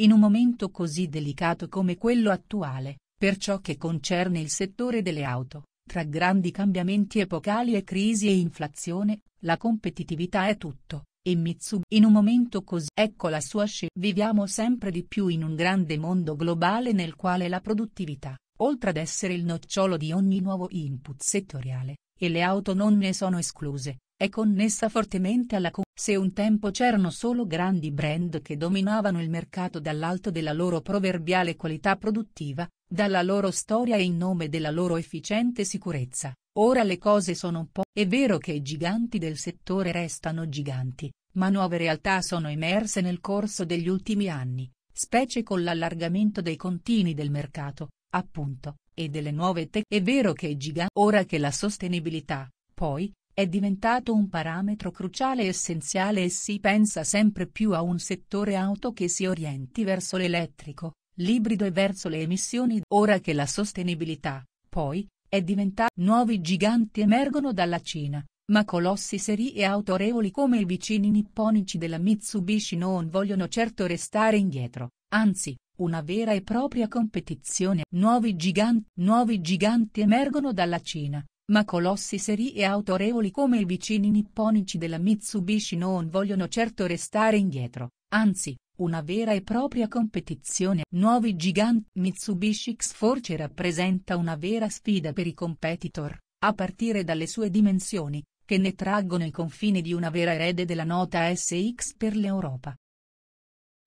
in un momento così delicato come quello attuale, per ciò che concerne il settore delle auto, tra grandi cambiamenti epocali e crisi e inflazione, la competitività è tutto, e Mitsubishi in un momento così ecco la sua sci. Viviamo sempre di più in un grande mondo globale nel quale la produttività, oltre ad essere il nocciolo di ogni nuovo input settoriale, e le auto non ne sono escluse, è connessa fortemente alla co se un tempo c'erano solo grandi brand che dominavano il mercato dall'alto della loro proverbiale qualità produttiva, dalla loro storia e in nome della loro efficiente sicurezza, ora le cose sono un po'. È vero che i giganti del settore restano giganti, ma nuove realtà sono emerse nel corso degli ultimi anni, specie con l'allargamento dei contini del mercato, appunto, e delle nuove tecnologie. È vero che i giganti ora che la sostenibilità, poi, è diventato un parametro cruciale e essenziale e si pensa sempre più a un settore auto che si orienti verso l'elettrico, l'ibrido e verso le emissioni ora che la sostenibilità, poi, è diventata nuovi giganti emergono dalla Cina, ma colossi seri e autorevoli come i vicini nipponici della Mitsubishi non vogliono certo restare indietro, anzi, una vera e propria competizione. Nuovi giganti, nuovi giganti emergono dalla Cina, ma colossi seri e autorevoli come i vicini nipponici della Mitsubishi non vogliono certo restare indietro, anzi, una vera e propria competizione. Nuovi giganti Mitsubishi X-Force rappresenta una vera sfida per i competitor, a partire dalle sue dimensioni, che ne traggono i confini di una vera erede della nota SX per l'Europa.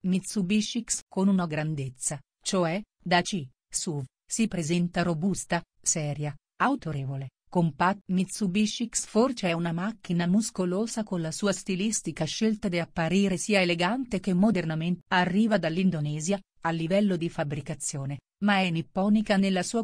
Mitsubishi X con una grandezza, cioè, da C, SUV, si presenta robusta, seria, autorevole, Compact Mitsubishi X-Force è una macchina muscolosa con la sua stilistica scelta di apparire sia elegante che modernamente. Arriva dall'Indonesia, a livello di fabbricazione, ma è nipponica nella sua